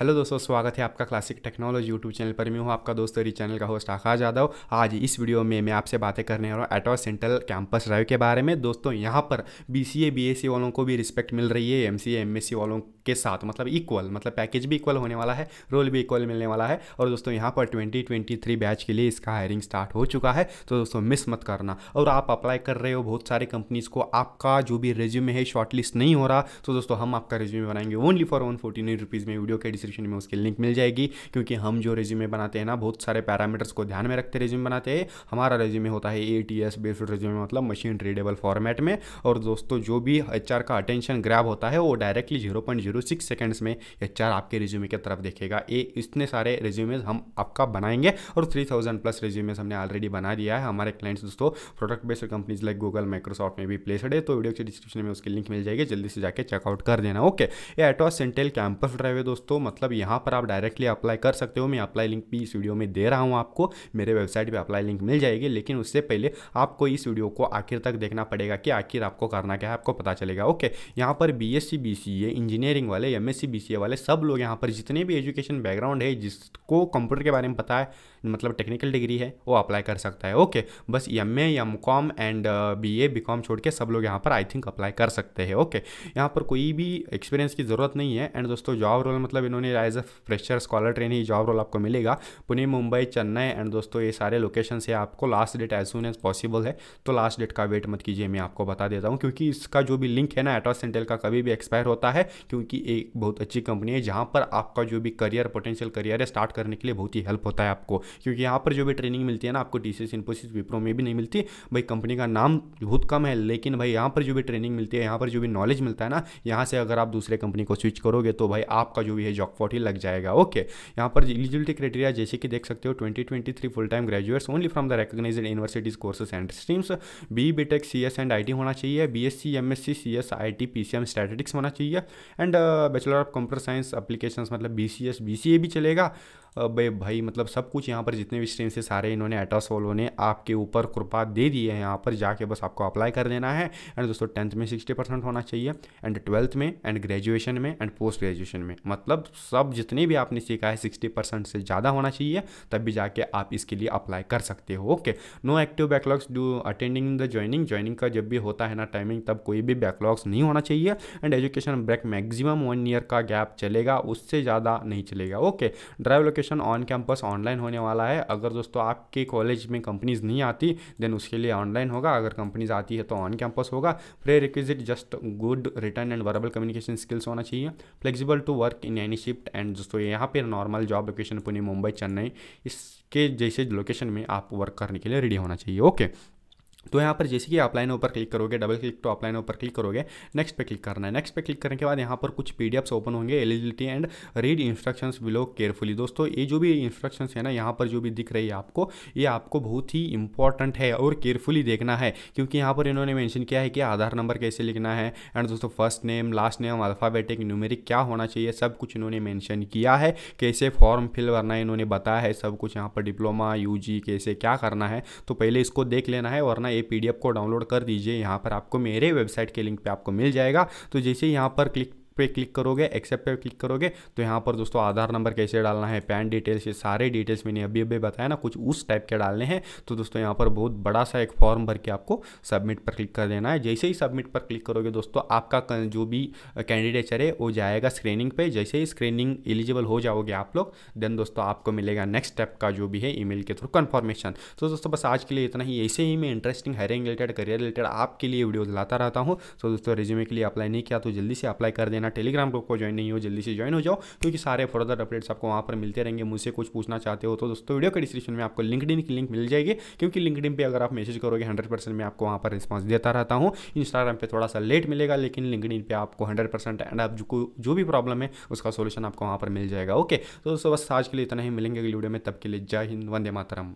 hello दोस्तों स्वागत है आपका क्लासिक टेक्नोलॉजी यूट्यूब चैनल पर मैं हूँ आपका दोस्त और चैनल का होस्ट आकाश यादव आज इस वीडियो में मैं आपसे बातें करने वाला हूँ एटॉस सेंट्रल कैंपस ड्राइव के बारे में दोस्तों यहाँ पर बीसीए बीएससी वालों को भी रिस्पेक्ट मिल रही है एमसीए एमएससी वालों के साथ मतलब इक्वल मतलब पैकेज भी इक्वल होने वाला है रोल भी इक्वल मिलने वाला है और दोस्तों यहाँ पर ट्वेंटी बैच के लिए इसका हायरिंग स्टार्ट हो चुका है तो दोस्तों मिस मत करना और आप अप्लाई कर रहे हो बहुत सारे कंपनीज़ को आपका जो भी रेज्यूमे है शॉर्ट नहीं हो रहा तो दोस्तों हम आपका रेज्यूमे बनाएंगे ओनली फॉर वन फोर्टी में वीडियो के डिस्क्रिप्शन में उसकी लिंक मिल जाएगी क्योंकि हम जो रेज्यूमे बनाते हैं ना बहुत सारे पैरामीटर्स को ध्यान में रखते रेज्यूमे बनाते हैं हमारा रेज्यूमे होता है A T S based resume मतलब मशीन रीडेबल फॉर्मेट में और दोस्तों जो भी एच का अटेंशन ग्रैब होता है वो directly zero point zero six seconds में एच आपके रेज्यूमे की तरफ देखेगा ये इतने सारे रेज्यूमेज हम आपका बनाएंगे और थ्री थाउजेंड प्लस रेज्यूमेज हमने ऑलरेडी बना दिया है हमारे क्लाइंट्स दोस्तों product based companies like Google Microsoft में भी प्लेसड है तो वीडियो के डिस्क्रिप्शन में उसकी लिंक मिल जाएगी जल्दी से जाके चेकआउट कर देना ओके ये एटॉस सेंटेल कैंपस ड्राइव है दोस्तों मतलब मतलब यहाँ पर आप डायरेक्टली अप्लाई कर सकते हो मैं अप्लाई लिंक भी इस वीडियो में दे रहा हूँ आपको मेरे वेबसाइट पर अप्लाई लिंक मिल जाएगी लेकिन उससे पहले आपको इस वीडियो को आखिर तक देखना पड़ेगा कि आखिर आपको करना क्या है आपको पता चलेगा ओके यहाँ पर बी एस इंजीनियरिंग वाले एम एस वाले सब लोग यहाँ पर जितने भी एजुकेशन बैकग्राउंड है जिसको कंप्यूटर के बारे में पता है मतलब टेक्निकल डिग्री है वो अप्लाई कर सकता है ओके बस M M com and B A B com छोड़ के सब लोग यहाँ पर आई थिंक अप्लाई कर सकते हैं ओके यहाँ पर कोई भी एक्सपीरियंस की ज़रूरत नहीं है एंड दोस्तों जॉब रोल मतलब इन्होंने as a fresher scholar train ही जॉब रोल आपको मिलेगा पुणे मुंबई चेन्नई एंड दोस्तों ये सारे लोकेशन से आपको last date as soon as possible है तो लास्ट डेट का वेट मत कीजिए मैं आपको बता देता हूँ क्योंकि इसका जो भी लिंक है ना एटॉस सेंटेल का कभी भी एक्सपायर होता है क्योंकि एक बहुत अच्छी कंपनी है जहाँ पर आपका जो भी करियर पोटेंशियल करियर है स्टार्ट करने के लिए बहुत ही हेल्प होता है आपको क्योंकि यहाँ पर जो भी ट्रेनिंग मिलती है ना आपको टी सी इन्फोसिस विप्रो में भी नहीं मिलती भाई कंपनी का नाम बहुत कम है लेकिन भाई यहाँ पर जो भी ट्रेनिंग मिलती है यहाँ पर जो भी नॉलेज मिलता है ना यहाँ से अगर आप दूसरे कंपनी को स्विच करोगे तो भाई आपका जो भी है जॉब फोर्ट लग जाएगा ओके यहाँ पर एलिजिबिलिटी क्राइटेरिया जैसे कि देख सकते हो twenty twenty three full time graduates only from the recognised universities courses and streams B B tech C S and I T होना चाहिए B S C M S C C S I T P C M statistics होना चाहिए and bachelor of computer science application मतलब B C S B C A भी चलेगा भाई भाई मतलब सब कुछ यहाँ पर जितने भी स्ट्रीम्स है सारे इन्होंने एटासोलो ने आपके ऊपर कृपा दे दी है यहाँ पर जाके बस आपको अप्लाई कर देना है एंड दोस्तों टेंथ में सिक्सटी परसेंट होना चाहिए एंड ट्वेल्थ में एंड ग्रेजुएशन में एंड पोस्ट ग्रेजुएशन में मतलब सब जितने भी आपने सीखा है सिक्सटी परसेंट से ज़्यादा होना चाहिए तब भी जाके आप इसके लिए अप्लाई कर सकते हो okay no active backlogs do attending the joining joining का जब भी होता है ना टाइमिंग तब कोई भी बैकलॉग्स नहीं होना चाहिए and education break maximum one year का गैप चलेगा उससे ज़्यादा नहीं चलेगा okay drive location on campus online होने वाला है अगर दोस्तों आपके कॉलेज में कंपनीज नहीं आती देन उसके लिए ऑनलाइन होगा अगर कंपनीज आती है तो ऑन कैंपस होगा prerequisite just good written and verbal communication skills होना चाहिए flexible to work in any shift and दोस्तों यहाँ पर normal job location Pune Mumbai Chennai इसके जैसे लोकेशन में आप वर्क करने के लिए रेडी होना चाहिए ओके तो यहाँ पर जैसे कि आप लाइन ऊपर क्लिक करोगे डबल क्लिक तो आप लाइन ऊपर क्लिक करोगे नेक्स्ट पे क्लिक करना है नेक्स्ट पे क्लिक करने के बाद यहाँ पर कुछ पीडीएफ्स ओपन होंगे eligibility and read instructions below carefully दोस्तों ये जो भी इंस्ट्रक्शंस है ना यहाँ पर जो भी दिख रही है आपको ये आपको बहुत ही इंपॉर्टेंट है और केयरफुली देखना है क्योंकि यहाँ पर इन्होंने मैंशन किया है कि आधार नंबर कैसे लिखना है एंड दोस्तों first name last name alphabetic numeric क्या होना चाहिए सब कुछ इन्होंने मैंशन किया है कैसे फॉर्म फिल करना है इन्होंने बताया है सब कुछ यहाँ पर डिप्लोमा यू कैसे क्या करना है तो पहले इसको देख लेना है वरना ये पीडीएफ को डाउनलोड कर दीजिए यहाँ पर आपको मेरे वेबसाइट के लिंक पर आपको मिल जाएगा तो जैसे यहाँ पर क्लिक पे क्लिक करोगे एक्सेप्ट पे क्लिक करोगे तो यहाँ पर दोस्तों आधार नंबर कैसे डालना है पैन डिटेल्स ये सारे डिटेल्स मैंने अभी अभी बताया ना कुछ उस टाइप के डालने हैं तो दोस्तों यहाँ पर बहुत बड़ा सा एक फॉर्म भर के आपको सबमिट पर क्लिक कर देना है जैसे ही सबमिट पर क्लिक करोगे दोस्तों आपका जो भी कैंडिडेचर है वो जाएगा स्क्रीनिंग पे जैसे ही स्क्रीनिंग एलिजिबल हो जाओगे आप लोग देन दोस्तों आपको मिलेगा नेक्स्ट स्टेप का जो भी है ईमेल के थ्रू कन्फर्मेशन तो दोस्तों बस आज के लिए इतना ही ऐसे ही मैं interesting hiring related career related आपके लिए वीडियो लाता रहता हूँ तो दोस्तों रिज्यूमे के लिए अप्लाई नहीं किया तो जल्दी से अप्लाई कर देना जाना टेलीग्राम ग्रुप को ज्वाइन नहीं हो जल्दी से ज्वाइन हो जाओ क्योंकि सारे फर्दर अपडेट्स आपको वहाँ पर मिलते रहेंगे मुझसे कुछ पूछना चाहते हो तो दोस्तों वीडियो के डिस्क्रिप्शन में आपको लिंकडिन की लिंक मिल जाएगी क्योंकि लिंकडिन पे अगर आप मैसेज करोगे हंड्रेड परसेंट मैं आपको वहाँ पर रिस्पॉन्स देता रहता हूँ इंस्टाग्राम पर थोड़ा सा लेट मिलेगा लेकिन लिंकडिन पर आपको हंड्रेड परसेंट एंड आप जो, जो भी प्रॉब्लम है उसका सोल्यूशन आपको वहाँ पर मिल जाएगा ओके तो दोस्तों बस आज के लिए इतना ही मिलेंगे अगली वीडियो में तब के लिए जय हिंद वंदे मातरम